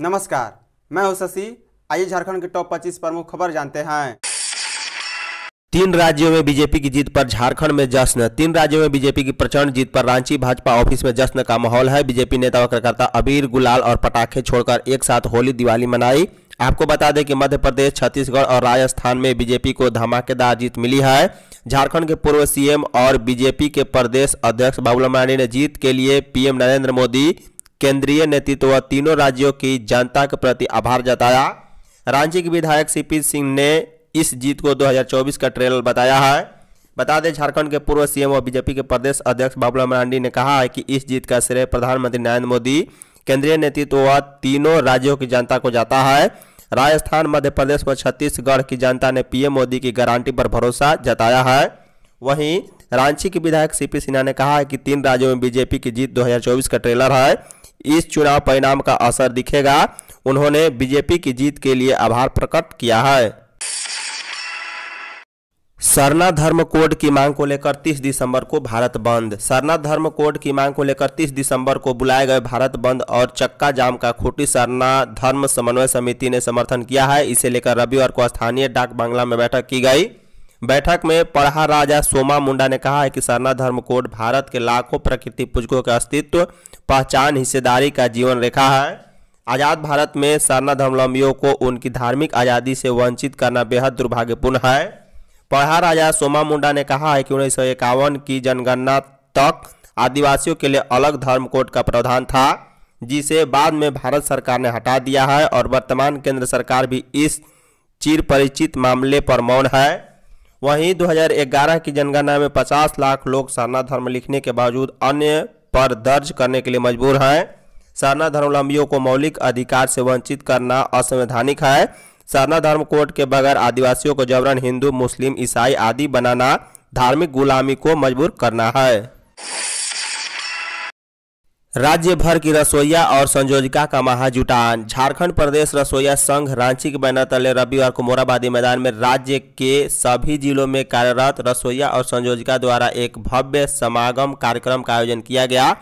नमस्कार मैं हूं शशि आइए झारखंड के टॉप 25 प्रमुख खबर जानते हैं तीन राज्यों में बीजेपी की जीत पर झारखंड में जश्न तीन राज्यों में बीजेपी की प्रचंड जीत पर रांची भाजपा ऑफिस में जश्न का माहौल है बीजेपी नेता व कार्यकर्ता अबीर गुलाल और पटाखे छोड़कर एक साथ होली दिवाली मनाई आपको बता दें कि मध्य प्रदेश छत्तीसगढ़ और राजस्थान में बीजेपी को धमाकेदार जीत मिली है झारखंड के पूर्व सीएम और बीजेपी के प्रदेश अध्यक्ष बाबूलाल मांडी ने जीत के लिए पीएम नरेंद्र मोदी केंद्रीय नेतृत्व व तीनों राज्यों की जनता के प्रति आभार जताया रांची के विधायक सीपी सिंह ने इस जीत को 2024 का ट्रेलर बताया है बता दें झारखंड के पूर्व सीएम और बीजेपी के प्रदेश अध्यक्ष बाबूलाल मरांडी ने कहा है कि इस जीत का श्रेय प्रधानमंत्री नरेंद्र मोदी केंद्रीय नेतृत्व व तीनों राज्यों की जनता को जाता है राजस्थान मध्य प्रदेश व छत्तीसगढ़ की जनता ने पीएम मोदी की गारंटी पर भरोसा जताया है वहीं रांची के विधायक सीपी सिन्हा ने कहा है कि तीन राज्यों में बीजेपी की जीत 2024 का ट्रेलर है इस चुनाव परिणाम का असर दिखेगा उन्होंने बीजेपी की जीत के लिए आभार प्रकट किया है सरना धर्म कोड की मांग को लेकर 30 दिसंबर को भारत बंद सरना धर्म कोड की मांग को लेकर 30 दिसंबर को बुलाए गए भारत बंद और चक्का जाम का खूटी सरना धर्म समन्वय समिति ने समर्थन किया है इसे लेकर रविवार को स्थानीय डाक बांग्ला में बैठक की गई बैठक में पढ़ा राजा सोमा मुंडा ने कहा है कि सरना धर्म कोड भारत के लाखों प्रकृति पूजकों के अस्तित्व पहचान हिस्सेदारी का जीवन रेखा है आज़ाद भारत में सरना धर्मलंबियों को उनकी धार्मिक आज़ादी से वंचित करना बेहद दुर्भाग्यपूर्ण है पढ़ा राजा सोमा मुंडा ने कहा है कि उन्नीस की जनगणना तक आदिवासियों के लिए अलग धर्म कोड का प्रावधान था जिसे बाद में भारत सरकार ने हटा दिया है और वर्तमान केंद्र सरकार भी इस चिर परिचित मामले पर मौन है वहीं 2011 की जनगणना में 50 लाख लोग सरना धर्म लिखने के बावजूद अन्य पर दर्ज करने के लिए मजबूर हैं सरना धर्मावलंबियों को मौलिक अधिकार से वंचित करना असंवैधानिक है सरना धर्म कोड के बगैर आदिवासियों को जबरन हिंदू मुस्लिम ईसाई आदि बनाना धार्मिक गुलामी को मजबूर करना है राज्य भर की रसोईया और संयोजिका का महाजुटान झारखंड प्रदेश रसोईया संघ रांची के बैनर तले रविवार को मोराबादी मैदान में राज्य के सभी जिलों में कार्यरत रसोईया और संयोजिका द्वारा एक भव्य समागम कार्यक्रम का आयोजन किया गया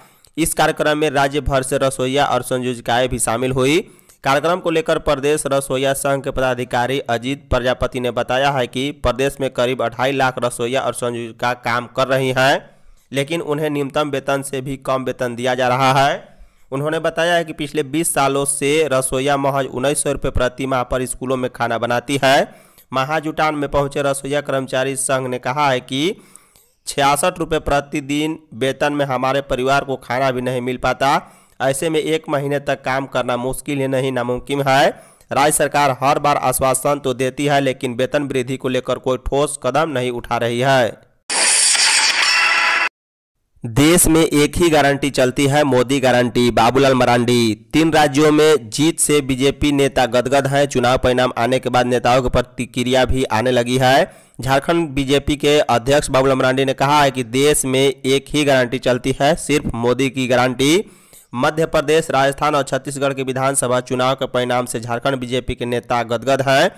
इस कार्यक्रम में राज्य भर से रसोईया और संयोजिकाएं भी शामिल हुई कार्यक्रम को लेकर प्रदेश रसोईया संघ के पदाधिकारी अजीत प्रजापति ने बताया है कि प्रदेश में करीब अढ़ाई लाख रसोईया और संजीविका काम कर रही हैं लेकिन उन्हें न्यूनतम वेतन से भी कम वेतन दिया जा रहा है उन्होंने बताया है कि पिछले 20 सालों से रसोईया महज उन्नीस सौ रुपये प्रति माह पर स्कूलों में खाना बनाती है महाजुटान में पहुंचे रसोईया कर्मचारी संघ ने कहा है कि छियासठ रुपये प्रतिदिन वेतन में हमारे परिवार को खाना भी नहीं मिल पाता ऐसे में एक महीने तक काम करना मुश्किल ही नहीं नामुमकिन है राज्य सरकार हर बार आश्वासन तो देती है लेकिन वेतन वृद्धि को लेकर कोई ठोस कदम नहीं उठा रही है देश में एक ही गारंटी चलती है मोदी गारंटी बाबूलाल मरांडी तीन राज्यों में जीत से बीजेपी नेता गदगद हैं चुनाव परिणाम आने के बाद नेताओं की प्रतिक्रिया भी आने लगी है झारखंड बीजेपी के अध्यक्ष बाबूलाल मरांडी ने कहा है कि देश में एक ही गारंटी चलती है सिर्फ मोदी की गारंटी मध्य प्रदेश राजस्थान और छत्तीसगढ़ के विधानसभा चुनाव के परिणाम से झारखंड बीजेपी के नेता गदगद हैं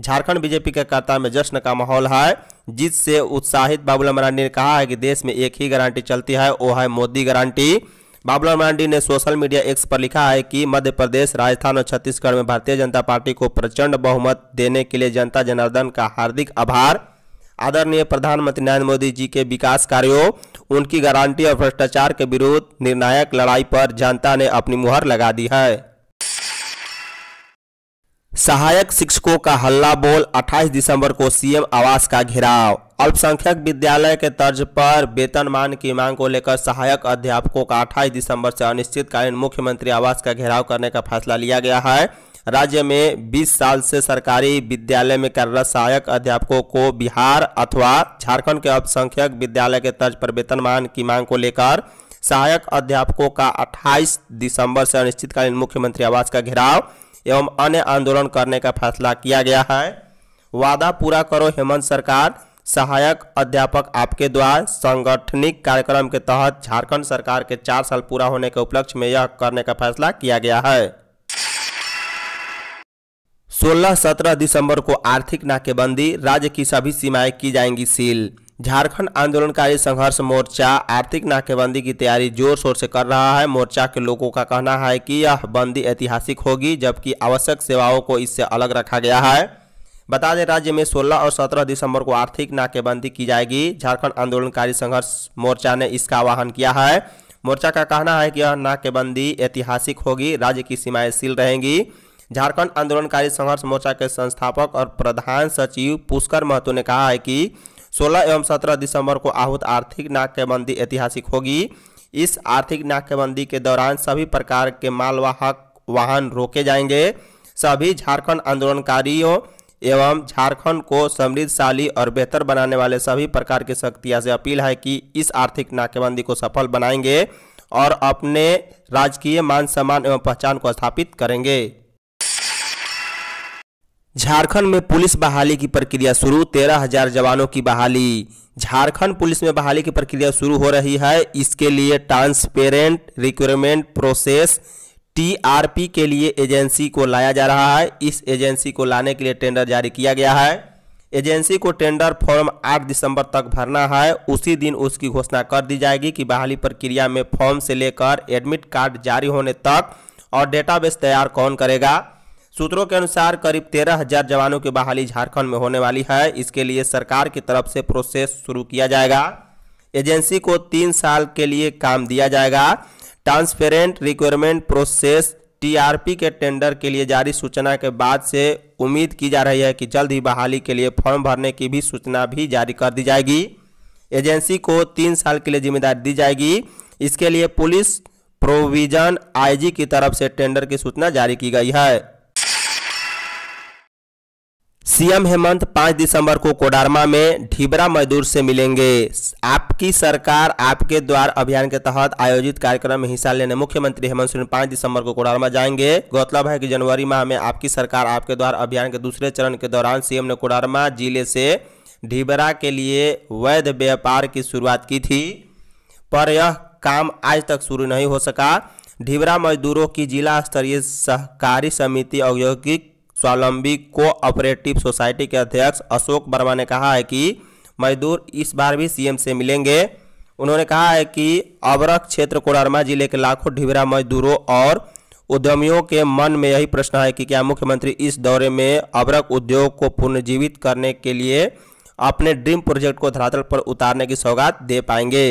झारखंड बीजेपी के कर्ता में जश्न का माहौल है जिससे उत्साहित बाबूलाल मरांडी ने कहा है कि देश में एक ही गारंटी चलती है वो है मोदी गारंटी बाबूलाल मरांडी ने सोशल मीडिया एक्स पर लिखा है कि मध्य प्रदेश राजस्थान और छत्तीसगढ़ में भारतीय जनता पार्टी को प्रचंड बहुमत देने के लिए जनता जनार्दन का हार्दिक आभार आदरणीय प्रधानमंत्री नरेंद्र मोदी जी के विकास कार्यों उनकी गारंटी और भ्रष्टाचार के विरोध निर्णायक लड़ाई पर जनता ने अपनी मुहर लगा दी है सहायक शिक्षकों का हल्ला बोल 28 दिसंबर को सीएम आवास का घेराव अल्पसंख्यक विद्यालय के तर्ज पर वेतन मान की मांग को लेकर सहायक अध्यापकों का 28 दिसंबर से अनिश्चितकालीन मुख्यमंत्री आवास का घेराव करने का फैसला लिया गया है राज्य में 20 साल से सरकारी विद्यालय में कार्यरत सहायक अध्यापकों को बिहार अथवा झारखंड के अल्पसंख्यक विद्यालय के तर्ज पर वेतनमान की मांग को लेकर सहायक अध्यापकों का 28 दिसंबर से अनिश्चितकालीन मुख्यमंत्री आवास का घेराव एवं अन्य आंदोलन करने का फैसला किया गया है वादा पूरा करो हेमंत सरकार सहायक अध्यापक आपके द्वारा संगठनिक कार्यक्रम के तहत झारखंड सरकार के चार साल पूरा होने के उपलक्ष्य में यह करने का फैसला किया गया है 16-17 दिसंबर को आर्थिक नाकेबंदी राज्य की सभी सीमाएं की जाएंगी सील झारखंड आंदोलनकारी संघर्ष मोर्चा आर्थिक नाकेबंदी की तैयारी जोर शोर से कर रहा है मोर्चा के लोगों का कहना है कि यह बंदी ऐतिहासिक होगी जबकि आवश्यक सेवाओं को इससे अलग रखा गया है बता दें राज्य में 16 और 17 दिसंबर को आर्थिक नाकेबंदी की जाएगी झारखंड आंदोलनकारी संघर्ष मोर्चा ने इसका आह्वान किया है मोर्चा का कहना है कि यह नाकेबंदी ऐतिहासिक होगी राज्य की सीमाएँ सील रहेंगी झारखंड आंदोलनकारी संघर्ष मोर्चा के संस्थापक और प्रधान सचिव पुष्कर महतो ने कहा है कि 16 एवं 17 दिसंबर को आहूत आर्थिक नाकेबंदी ऐतिहासिक होगी इस आर्थिक नाकेबंदी के दौरान सभी प्रकार के मालवाहक वाहन रोके जाएंगे सभी झारखंड आंदोलनकारियों एवं झारखंड को समृद्धशाली और बेहतर बनाने वाले सभी प्रकार की शक्तियाँ से अपील है कि इस आर्थिक नाकेबंदी को सफल बनाएंगे और अपने राजकीय मान सम्मान एवं पहचान को स्थापित करेंगे झारखंड में पुलिस बहाली की प्रक्रिया शुरू तेरह हजार जवानों की बहाली झारखंड पुलिस में बहाली की प्रक्रिया शुरू हो रही है इसके लिए ट्रांसपेरेंट रिक्वायरमेंट प्रोसेस टीआरपी के लिए एजेंसी को लाया जा रहा है इस एजेंसी को लाने के लिए टेंडर जारी किया गया है एजेंसी को टेंडर फॉर्म 8 दिसंबर तक भरना है उसी दिन उसकी घोषणा कर दी जाएगी कि बहाली प्रक्रिया में फॉर्म से लेकर एडमिट कार्ड जारी होने तक और डेटाबेस तैयार कौन करेगा सूत्रों के अनुसार करीब तेरह हजार जवानों की बहाली झारखंड में होने वाली है इसके लिए सरकार की तरफ से प्रोसेस शुरू किया जाएगा एजेंसी को तीन साल के लिए काम दिया जाएगा ट्रांसपेरेंट रिक्वायरमेंट प्रोसेस टीआरपी के टेंडर के लिए जारी सूचना के बाद से उम्मीद की जा रही है कि जल्द ही बहाली के लिए फॉर्म भरने की भी सूचना भी जारी कर दी जाएगी एजेंसी को तीन साल के लिए जिम्मेदारी दी जाएगी इसके लिए पुलिस प्रोविजन आईजी की तरफ से टेंडर की सूचना जारी की गई है सीएम हेमंत 5 दिसंबर को कोडारमा में ढीबरा मजदूर से मिलेंगे आपकी सरकार आपके द्वार अभियान के तहत आयोजित कार्यक्रम में हिस्सा लेने मुख्यमंत्री हेमंत सोरेन 5 दिसंबर को कोडारमा जाएंगे गौरतलब है कि जनवरी माह में आपकी सरकार आपके द्वार अभियान के दूसरे चरण के दौरान सीएम ने कोडारमा जिले से ढीबरा के लिए वैध व्यापार की शुरुआत की थी पर यह काम आज तक शुरू नहीं हो सका ढीबरा मजदूरों की जिला स्तरीय सहकारी समिति औद्योगिक स्वावलंबी कोऑपरेटिव सोसाइटी के अध्यक्ष अशोक वर्मा ने कहा है कि मजदूर इस बार भी सीएम से मिलेंगे उन्होंने कहा है कि अवरक क्षेत्र कोडरमा जिले के लाखों ढिबरा मजदूरों और उद्यमियों के मन में यही प्रश्न है कि क्या मुख्यमंत्री इस दौरे में अवरक उद्योग को पुनर्जीवित करने के लिए अपने ड्रीम प्रोजेक्ट को धरातल पर उतारने की सौगात दे पाएंगे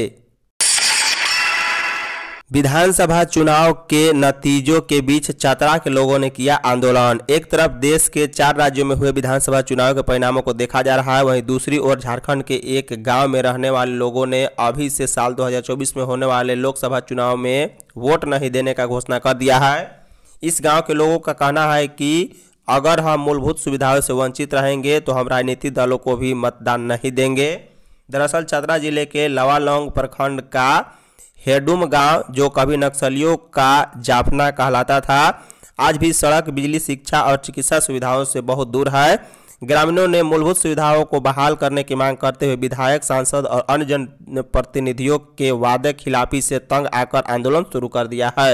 विधानसभा चुनाव के नतीजों के बीच चतरा के लोगों ने किया आंदोलन एक तरफ देश के चार राज्यों में हुए विधानसभा चुनाव के परिणामों को देखा जा रहा है वहीं दूसरी ओर झारखंड के एक गांव में रहने वाले लोगों ने अभी से साल 2024 में होने वाले लोकसभा चुनाव में वोट नहीं देने का घोषणा कर दिया है इस गाँव के लोगों का कहना है कि अगर हम मूलभूत सुविधाओं से वंचित रहेंगे तो हम राजनीतिक दलों को भी मतदान नहीं देंगे दरअसल चतरा जिले के लवालोंग प्रखंड का हेडुम गांव जो कभी नक्सलियों का जाफना कहलाता था आज भी सड़क बिजली शिक्षा और चिकित्सा सुविधाओं से बहुत दूर है ग्रामीणों ने मूलभूत सुविधाओं को बहाल करने की मांग करते हुए विधायक सांसद और अन्य जनप्रतिनिधियों के वादे खिलाफी से तंग आकर आंदोलन शुरू कर दिया है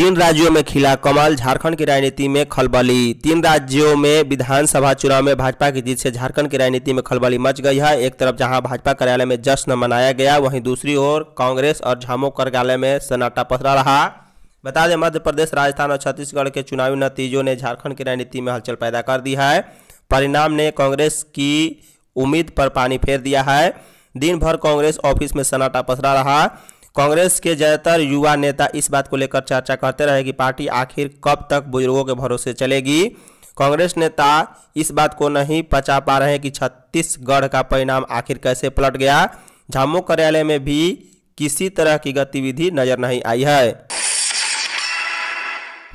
तीन राज्यों में खिला कमल झारखंड की राजनीति में खलबली तीन राज्यों में विधानसभा चुनाव में भाजपा की जीत से झारखंड की राजनीति में खलबली मच गई है एक तरफ जहां भाजपा कार्यालय में जश्न मनाया गया वहीं दूसरी ओर कांग्रेस और झामो कार्यालय में सन्नाटा पसरा रहा बता दें मध्य प्रदेश राजस्थान और छत्तीसगढ़ के चुनावी नतीजों ने झारखंड की राजनीति में हलचल पैदा कर दी है परिणाम ने कांग्रेस की उम्मीद पर पानी फेर दिया है दिन भर कांग्रेस ऑफिस में सन्नाटा पसरा रहा कांग्रेस के ज्यादातर युवा नेता इस बात को लेकर चर्चा करते रहे कि पार्टी आखिर कब तक बुजुर्गों के भरोसे चलेगी कांग्रेस नेता इस बात को नहीं पचा पा रहे हैं कि छत्तीसगढ़ का परिणाम आखिर कैसे पलट गया झामू कार्यालय में भी किसी तरह की गतिविधि नजर नहीं आई है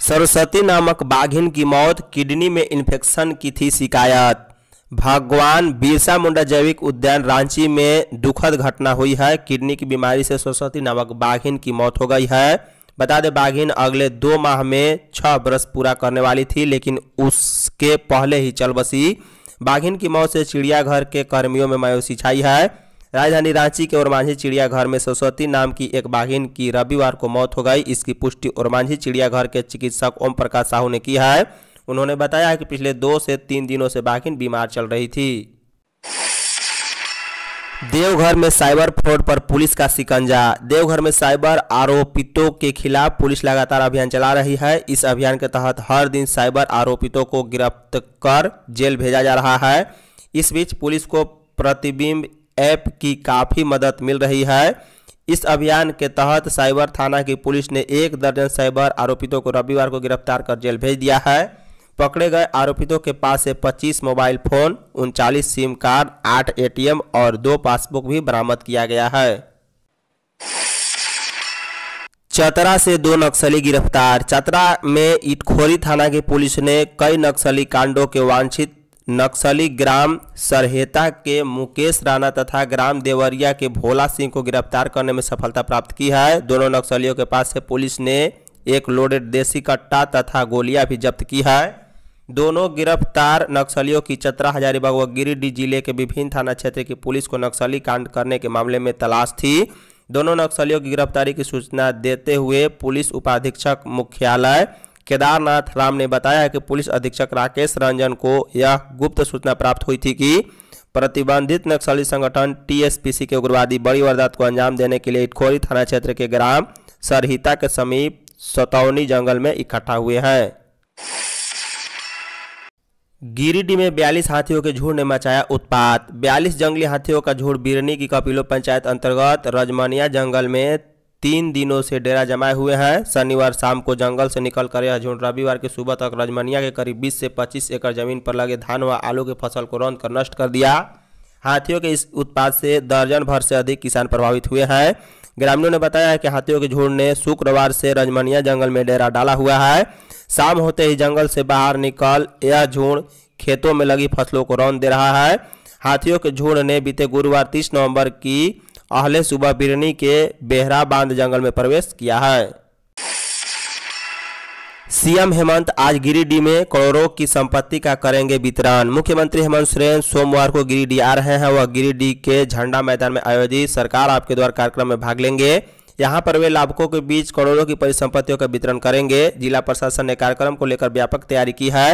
सरस्वती नामक बाघिन की मौत किडनी में इन्फेक्शन की थी शिकायत भगवान बिरसा मुंडा जैविक उद्यान रांची में दुखद घटना हुई है किडनी की बीमारी से सरस्वती नामक बाघिन की मौत हो गई है बता दें बाघिन अगले दो माह में छह बरस पूरा करने वाली थी लेकिन उसके पहले ही चल बसी बाघिन की मौत से चिड़ियाघर के कर्मियों में मायूसी छाई है राजधानी रांची के ओरमांझी चिड़ियाघर में सरस्वती नाम की एक बाघिन की रविवार को मौत हो गई इसकी पुष्टि ओरमांझी चिड़ियाघर के चिकित्सक ओम प्रकाश साहू ने की है उन्होंने बताया कि पिछले दो से तीन दिनों से बाकिन बीमार चल रही थी देवघर में साइबर फ्रॉड पर पुलिस का शिकंजा देवघर में साइबर आरोपितों के खिलाफ पुलिस लगातार अभियान चला रही है इस अभियान के तहत हर दिन साइबर आरोपितों को गिरफ्त कर जेल भेजा जा रहा है इस बीच पुलिस को प्रतिबिंब ऐप की काफ़ी मदद मिल रही है इस अभियान के तहत साइबर थाना की पुलिस ने एक दर्जन साइबर आरोपितों को रविवार को गिरफ्तार कर जेल भेज दिया है पकड़े गए आरोपितों के पास से 25 मोबाइल फोन उनचालीस सिम कार्ड 8 एटीएम और दो पासबुक भी बरामद किया गया है चतरा से दो नक्सली गिरफ्तार चतरा में इटखोरी थाना की पुलिस ने कई नक्सली कांडों के वांछित नक्सली ग्राम सरहेता के मुकेश राणा तथा ग्राम देवरिया के भोला सिंह को गिरफ्तार करने में सफलता प्राप्त की है दोनों नक्सलियों के पास से पुलिस ने एक लोडेड देसी कट्टा तथा गोलियां भी जब्त की है दोनों गिरफ्तार नक्सलियों की चतरा हजारीबाग व गिरिडीह जिले के विभिन्न थाना क्षेत्र की पुलिस को नक्सली कांड करने के मामले में तलाश थी दोनों नक्सलियों की गिरफ्तारी की सूचना देते हुए पुलिस उपाधीक्षक मुख्यालय केदारनाथ राम ने बताया कि पुलिस अधीक्षक राकेश रंजन को यह गुप्त सूचना प्राप्त हुई थी कि प्रतिबंधित नक्सली संगठन टीएसपीसी के उग्रवादी बड़ी वारदात को अंजाम देने के लिए इटखोरी थाना क्षेत्र के ग्राम सरहिता के समीप सतौनी जंगल में इकट्ठा हुए हैं गिरिडीह में 42 हाथियों के झुंड ने मचाया उत्पात 42 जंगली हाथियों का झुंड बिरनी की कपिलो पंचायत अंतर्गत रजमनिया जंगल में तीन दिनों से डेरा जमाए हुए हैं शनिवार शाम को जंगल से निकल कर यह झुंड रविवार की सुबह तक रजमनिया के करीब 20 से 25 एकड़ जमीन पर लगे धान व आलू की फसल को रौंद कर नष्ट कर दिया हाथियों के इस उत्पाद से दर्जन भर से अधिक किसान प्रभावित हुए हैं ग्रामीणों ने बताया है कि हाथियों के झुंड ने शुक्रवार से रजमनिया जंगल में डेरा डाला हुआ है शाम होते ही जंगल से बाहर निकल यह झुंड खेतों में लगी फसलों को रौन दे रहा है हाथियों के झुंड ने बीते गुरुवार तीस नवम्बर की अहले सुबह बिरनी के बेहरा बांध जंगल में प्रवेश किया है सीएम हेमंत आज गिरिडीह में करोड़ों की संपत्ति का करेंगे वितरण मुख्यमंत्री हेमंत सोरेन सोमवार को गिरिडीह आ रहे हैं वह गिरिडीह के झंडा मैदान में आयोजित सरकार आपके द्वारा कार्यक्रम में भाग लेंगे यहाँ पर वे लाभकों के बीच करोड़ों की परिसंपत्तियों का वितरण करेंगे जिला प्रशासन ने कार्यक्रम को लेकर व्यापक तैयारी की है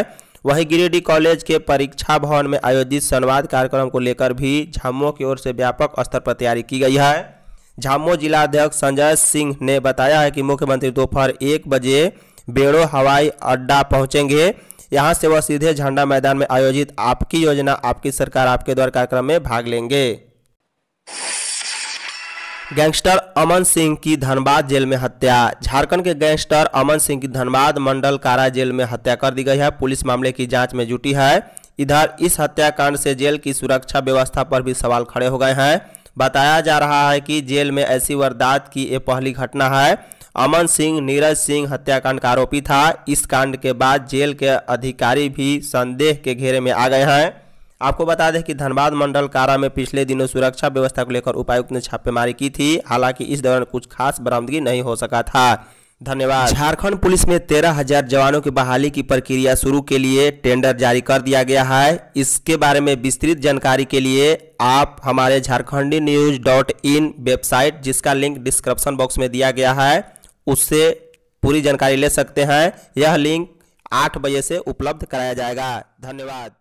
वहीं गिरिडीह कॉलेज के परीक्षा भवन में आयोजित संवाद कार्यक्रम को लेकर भी झामुमो की ओर से व्यापक स्तर पर तैयारी की गई है झामुमो जिला अध्यक्ष संजय सिंह ने बताया है कि मुख्यमंत्री दोपहर एक बजे बेड़ो हवाई अड्डा पहुंचेंगे यहाँ से वह सीधे झंडा मैदान में आयोजित आपकी योजना आपकी सरकार आपके द्वार कार्यक्रम में भाग लेंगे गैंगस्टर अमन सिंह की धनबाद जेल में हत्या झारखंड के गैंगस्टर अमन सिंह की धनबाद मंडल कारा जेल में हत्या कर दी गई है पुलिस मामले की जांच में जुटी है इधर इस हत्याकांड से जेल की सुरक्षा व्यवस्था पर भी सवाल खड़े हो गए हैं बताया जा रहा है कि जेल में ऐसी वारदात की ये पहली घटना है अमन सिंह नीरज सिंह हत्याकांड का आरोपी था इस कांड के बाद जेल के अधिकारी भी संदेह के घेरे में आ गए हैं आपको बता दें कि धनबाद मंडल कारा में पिछले दिनों सुरक्षा व्यवस्था को लेकर उपायुक्त ने छापेमारी की थी हालांकि इस दौरान कुछ खास बरामदगी नहीं हो सका था धन्यवाद झारखंड पुलिस में तेरह हजार जवानों की बहाली की प्रक्रिया शुरू के लिए टेंडर जारी कर दिया गया है इसके बारे में विस्तृत जानकारी के लिए आप हमारे Jharkhandi news dot in website जिसका लिंक डिस्क्रिप्शन बॉक्स में दिया गया है उससे पूरी जानकारी ले सकते हैं यह लिंक आठ बजे से उपलब्ध कराया जाएगा धन्यवाद